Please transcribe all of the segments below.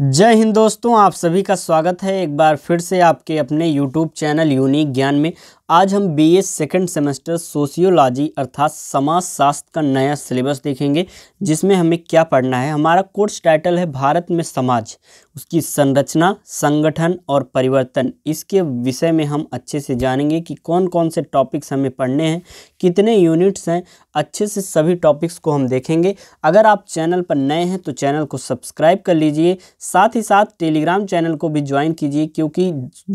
जय हिंद दोस्तों आप सभी का स्वागत है एक बार फिर से आपके अपने YouTube चैनल यूनिक ज्ञान में आज हम B A second semester sociology अर्थात समाज शास्त्र का नया सिलेबस देखेंगे जिसमें हमें क्या पढ़ना है हमारा कोर्स टाइटल है भारत में समाज उसकी संरचना संगठन और परिवर्तन इसके विषय में हम अच्छे से जानेंगे कि कौन कौन से टॉपिक्स हमें पढ़ने हैं कितने यूनिट्स हैं अच्छे से सभी टॉपिक्स को हम देखेंगे अगर आप चैनल पर नए हैं तो चैनल को सब्सक्राइब कर लीजिए साथ ही साथ टेलीग्राम चैनल को भी ज्वाइन कीजिए क्योंकि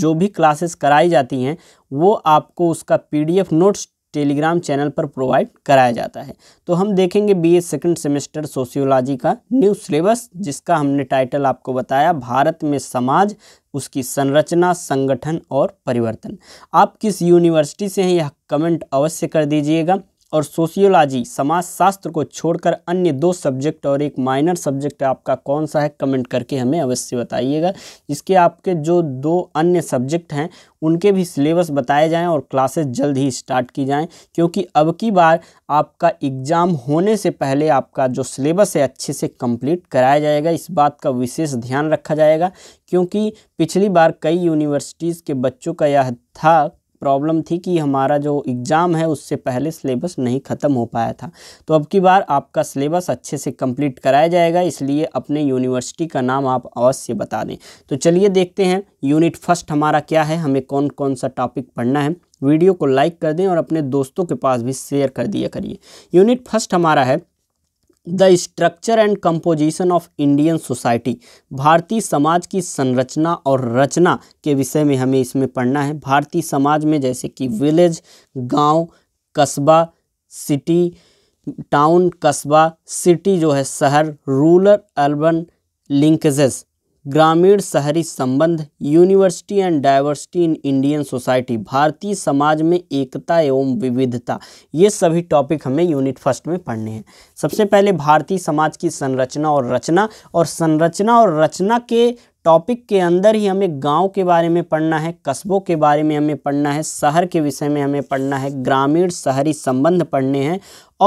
जो भी क्लासेस कराई जाती हैं वो आपको उसका पीडीएफ नोट्स टेलीग्राम चैनल पर प्रोवाइड कराया जाता है तो हम देखेंगे बीए सेकेंड सेमेस्टर सोशियोलॉजी का न्यू सिलेबस जिसका हमने टाइटल आपको बताया भारत में समाज उसकी संरचना संगठन और परिवर्तन आप किस यूनिवर्सिटी से हैं यह कमेंट अवश्य कर दीजिएगा और सोशियोलॉजी समाज शास्त्र को छोड़कर अन्य दो सब्जेक्ट और एक माइनर सब्जेक्ट आपका कौन सा है कमेंट करके हमें अवश्य बताइएगा इसके आपके जो दो अन्य सब्जेक्ट हैं उनके भी सिलेबस बताए जाएं और क्लासेस जल्द ही स्टार्ट की जाएं क्योंकि अब की बार आपका एग्ज़ाम होने से पहले आपका जो सिलेबस है अच्छे से कंप्लीट कराया जाएगा इस बात का विशेष ध्यान रखा जाएगा क्योंकि पिछली बार कई यूनिवर्सिटीज़ के बच्चों का यह था प्रॉब्लम थी कि हमारा जो एग्ज़ाम है उससे पहले सिलेबस नहीं ख़त्म हो पाया था तो अब की बार आपका सिलेबस अच्छे से कंप्लीट कराया जाएगा इसलिए अपने यूनिवर्सिटी का नाम आप अवश्य बता दें तो चलिए देखते हैं यूनिट फर्स्ट हमारा क्या है हमें कौन कौन सा टॉपिक पढ़ना है वीडियो को लाइक कर दें और अपने दोस्तों के पास भी शेयर कर दिया करिए यूनिट फर्स्ट हमारा है the structure and composition of Indian society भारतीय समाज की संरचना और रचना के विषय में हमें इसमें पढ़ना है भारतीय समाज में जैसे कि विलेज गांव कस्बा सिटी टाउन कस्बा सिटी जो है शहर रूरल अर्बन लिंकेजेस ग्रामीण शहरी संबंध university and diversity in Indian society भारतीय समाज में एकता एवं विविधता ये सभी टॉपिक हमें यूनिट फर्स्ट में पढ़ने हैं सबसे पहले भारतीय समाज की संरचना और रचना और संरचना और रचना के टॉपिक के अंदर ही हमें गांव के बारे में पढ़ना है कस्बों के बारे में हमें पढ़ना है शहर के विषय में हमें पढ़ना है ग्रामीण शहरी संबंध पढ़ने हैं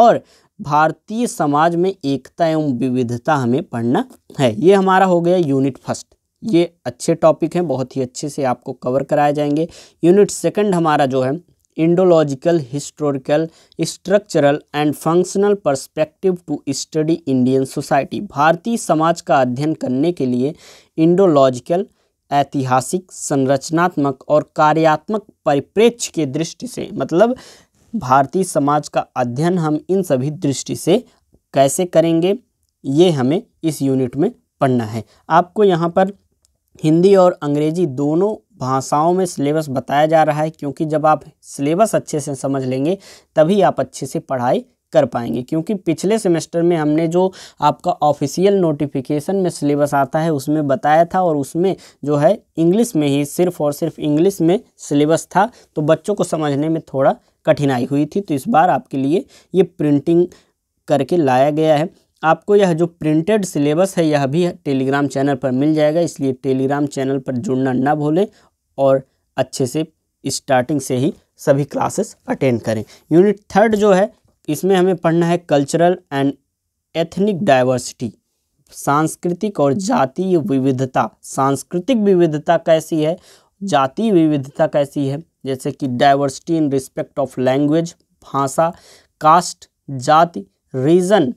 और भारतीय समाज में एकता एवं विविधता हमें पढ़ना है ये हमारा हो गया यूनिट फर्स्ट ये अच्छे टॉपिक हैं बहुत ही अच्छे से आपको कवर कराए जाएंगे यूनिट सेकंड हमारा जो है Indological historical structural and functional perspective to study Indian society भारतीय समाज का अध्ययन करने के लिए इंडोलॉजिकल ऐतिहासिक संरचनात्मक और कार्यात्मक परिप्रेक्ष्य के दृष्टि से मतलब भारतीय समाज का अध्ययन हम इन सभी दृष्टि से कैसे करेंगे ये हमें इस यूनिट में पढ़ना है आपको यहाँ पर हिंदी और अंग्रेजी दोनों भाषाओं में सिलेबस बताया जा रहा है क्योंकि जब आप सिलेबस अच्छे से समझ लेंगे तभी आप अच्छे से पढ़ाई कर पाएंगे क्योंकि पिछले सेमेस्टर में हमने जो आपका ऑफिशियल नोटिफिकेशन में सिलेबस आता है उसमें बताया था और उसमें जो है इंग्लिश में ही सिर्फ और सिर्फ इंग्लिश में सिलेबस था तो बच्चों को समझने में थोड़ा कठिनाई हुई थी तो इस बार आपके लिए ये प्रिंटिंग करके लाया गया है आपको यह जो प्रिंटेड सिलेबस है यह भी टेलीग्राम चैनल पर मिल जाएगा इसलिए टेलीग्राम चैनल पर जुड़ना ना भूलें और अच्छे से स्टार्टिंग से ही सभी क्लासेस अटेंड करें यूनिट थर्ड जो है इसमें हमें पढ़ना है कल्चरल एंड एथनिक डाइवर्सिटी सांस्कृतिक और जातीय विविधता सांस्कृतिक विविधता कैसी है जातीय विविधता कैसी है जैसे कि diversity in respect of language भाषा कास्ट जाति रीजन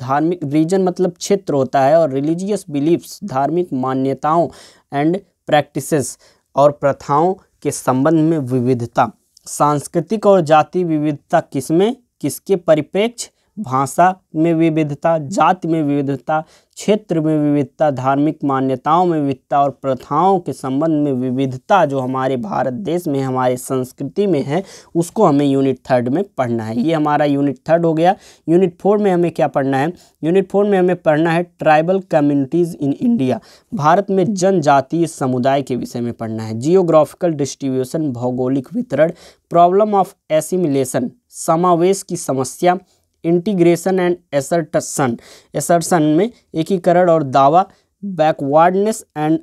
धार्मिक रीजन मतलब क्षेत्र होता है और रिलीजियस बिलीफ्स धार्मिक मान्यताओं एंड प्रैक्टिसेस और प्रथाओं के संबंध में विविधता सांस्कृतिक और जाति विविधता किसमें किसके परिप्रेक्ष्य भाषा में विविधता जाति में विविधता क्षेत्र में विविधता धार्मिक मान्यताओं में विविधता और प्रथाओं के संबंध में विविधता जो हमारे भारत देश में हमारे संस्कृति में है उसको हमें यूनिट थर्ड में पढ़ना है ये हमारा यूनिट थर्ड हो गया यूनिट फोर में हमें क्या पढ़ना है यूनिट फोर में हमें पढ़ना है tribal communities in India Bharat में जनजातीय समुदाय के विषय में पढ़ना है जियोग्राफिकल डिस्ट्रीब्यूशन भौगोलिक वितरण प्रॉब्लम ऑफ एसिमिलेशन समावेश की समस्या इंटीग्रेशन एंड एसर्टसन एसर्टसन में एकीकरण और दावा backwardness and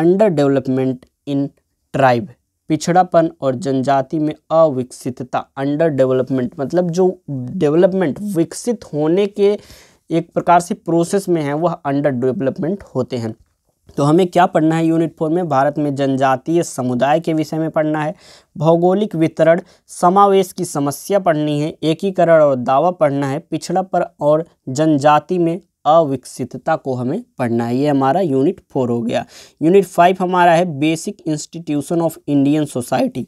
under development in tribe पिछड़ापन और जनजाति में अविकसितता अंडर डेवलपमेंट मतलब जो डेवलपमेंट विकसित होने के एक प्रकार से प्रोसेस में है वह अंडर डेवलपमेंट होते हैं तो हमें क्या पढ़ना है यूनिट फोर में भारत में जनजातीय समुदाय के विषय में पढ़ना है भौगोलिक वितरण समावेश की समस्या पढ़नी है एकीकरण और दावा पढ़ना है पिछड़ा पर और जनजाति में अविकसितता को हमें पढ़ना है ये हमारा यूनिट फोर हो गया यूनिट फाइव हमारा है basic institution of Indian society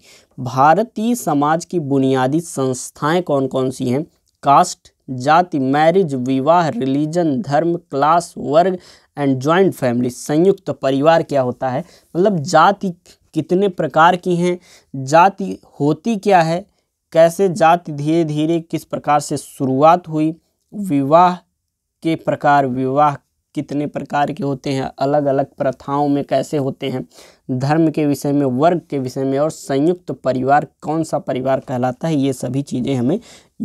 भारतीय समाज की बुनियादी संस्थाएं कौन कौन सी हैं कास्ट जाति मैरिज विवाह रिलीजन धर्म क्लास वर्ग एंड ज्वाइंट फैमिली संयुक्त तो परिवार क्या होता है मतलब जाति कितने प्रकार की हैं जाति होती क्या है कैसे जाति धीरे धीरे किस प्रकार से शुरुआत हुई विवाह के प्रकार विवाह कितने प्रकार के होते हैं अलग अलग प्रथाओं में कैसे होते हैं धर्म के विषय में वर्ग के विषय में और संयुक्त परिवार कौन सा परिवार कहलाता है ये सभी चीज़ें हमें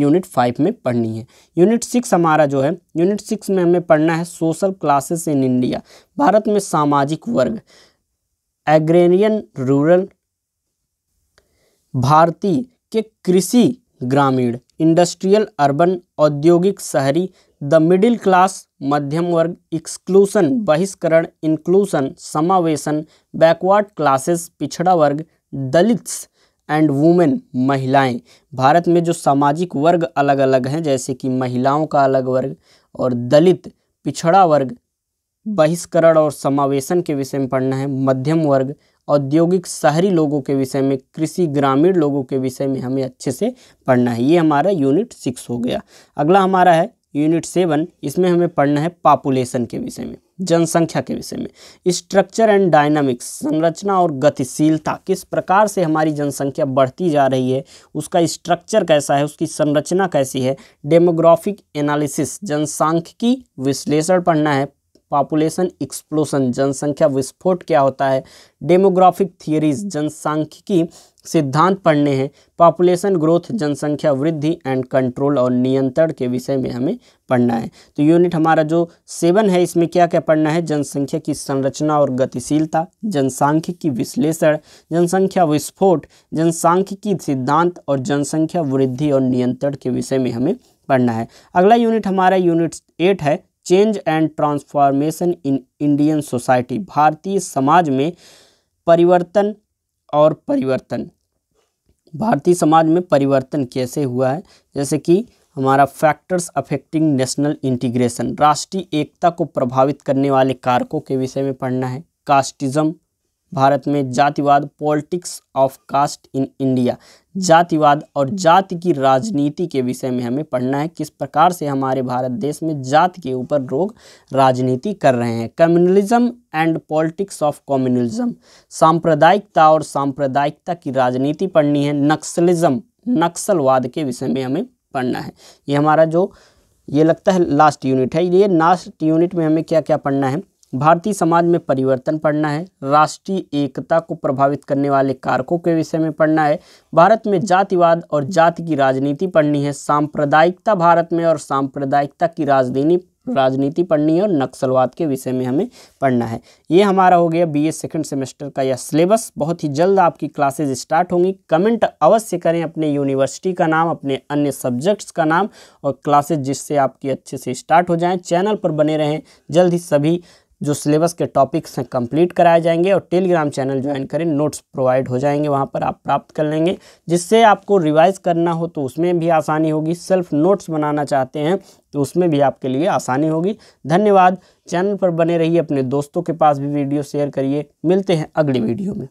यूनिट फाइव में पढ़नी है यूनिट सिक्स हमारा जो है यूनिट सिक्स में हमें पढ़ना है social classes in India Bharat में सामाजिक वर्ग एग्रेरियन रूरल भारतीय के कृषि ग्रामीण इंडस्ट्रियल अर्बन औद्योगिक शहरी द मिडिल क्लास मध्यम वर्ग एक्सक्लूसन बहिष्करण इंक्लूसन समावेशन बैकवर्ड क्लासेस पिछड़ा वर्ग दलित्स एंड वुमेन महिलाएं भारत में जो सामाजिक वर्ग अलग अलग हैं जैसे कि महिलाओं का अलग वर्ग और दलित पिछड़ा वर्ग बहिष्करण और समावेशन के विषय में पढ़ना है मध्यम वर्ग औद्योगिक शहरी लोगों के विषय में कृषि ग्रामीण लोगों के विषय में हमें अच्छे से पढ़ना है ये हमारा यूनिट सिक्स हो गया अगला हमारा है यूनिट सेवन इसमें हमें पढ़ना है पॉपुलेशन के विषय में जनसंख्या के विषय में स्ट्रक्चर एंड डायनामिक्स संरचना और गतिशीलता किस प्रकार से हमारी जनसंख्या बढ़ती जा रही है उसका स्ट्रक्चर कैसा है उसकी संरचना कैसी है डेमोग्राफिक एनालिसिस जनसांख्यिकी विश्लेषण पढ़ना है पॉपुलेशन एक्सप्लोशन जनसंख्या विस्फोट क्या होता है डेमोग्राफिक थियरीज जनसांख्यिकी सिद्धांत पढ़ने हैं पॉपुलेशन ग्रोथ जनसंख्या वृद्धि एंड कंट्रोल और नियंत्रण के विषय में हमें पढ़ना है तो यूनिट हमारा जो सेवन है इसमें क्या क्या पढ़ना है जनसंख्या की संरचना और गतिशीलता जनसांख्यिकी विश्लेषण जनसंख्या विस्फोट जनसांख्यिकी सिद्धांत और जनसंख्या वृद्धि और नियंत्रण के विषय में हमें पढ़ना है अगला यूनिट हमारा यूनिट एट है change and transformation in Indian society भारतीय समाज में परिवर्तन और परिवर्तन भारतीय समाज में परिवर्तन कैसे हुआ है जैसे कि हमारा फैक्टर्स अफेक्टिंग नेशनल इंटीग्रेशन राष्ट्रीय एकता को प्रभावित करने वाले कारकों के विषय में पढ़ना है कास्टिज्म भारत में जातिवाद politics of caste in India जातिवाद और जाति की राजनीति के विषय में हमें पढ़ना है किस प्रकार से हमारे भारत देश में जाति के ऊपर लोग राजनीति कर रहे हैं communalism and politics of communalism सांप्रदायिकता और सांप्रदायिकता की राजनीति पढ़नी है नक्सलिज्म नक्सलवाद के विषय में हमें पढ़ना है ये हमारा जो ये लगता है लास्ट यूनिट है ये लास्ट यूनिट में हमें क्या क्या पढ़ना है भारतीय समाज में परिवर्तन पढ़ना है राष्ट्रीय एकता को प्रभावित करने वाले कारकों के विषय में पढ़ना है भारत में जातिवाद और जाति की राजनीति पढ़नी है सांप्रदायिकता भारत में और सांप्रदायिकता की राजनीति राजनीति पढ़नी है और नक्सलवाद के विषय में हमें पढ़ना है ये हमारा हो गया बीए सेकंड सेमेस्टर का यह सिलेबस बहुत ही जल्द आपकी क्लासेज स्टार्ट होंगी कमेंट अवश्य करें अपने यूनिवर्सिटी का नाम अपने अन्य सब्जेक्ट्स का नाम और क्लासेज जिससे आपकी अच्छे से स्टार्ट हो जाएं चैनल पर बने रहें जल्द ही सभी जो सिलेबस के टॉपिक्स हैं कंप्लीट कराए जाएंगे और टेलीग्राम चैनल ज्वाइन करें नोट्स प्रोवाइड हो जाएंगे वहाँ पर आप प्राप्त कर लेंगे जिससे आपको रिवाइज़ करना हो तो उसमें भी आसानी होगी सेल्फ नोट्स बनाना चाहते हैं तो उसमें भी आपके लिए आसानी होगी धन्यवाद चैनल पर बने रहिए अपने दोस्तों के पास भी वीडियो शेयर करिए मिलते हैं अगली वीडियो में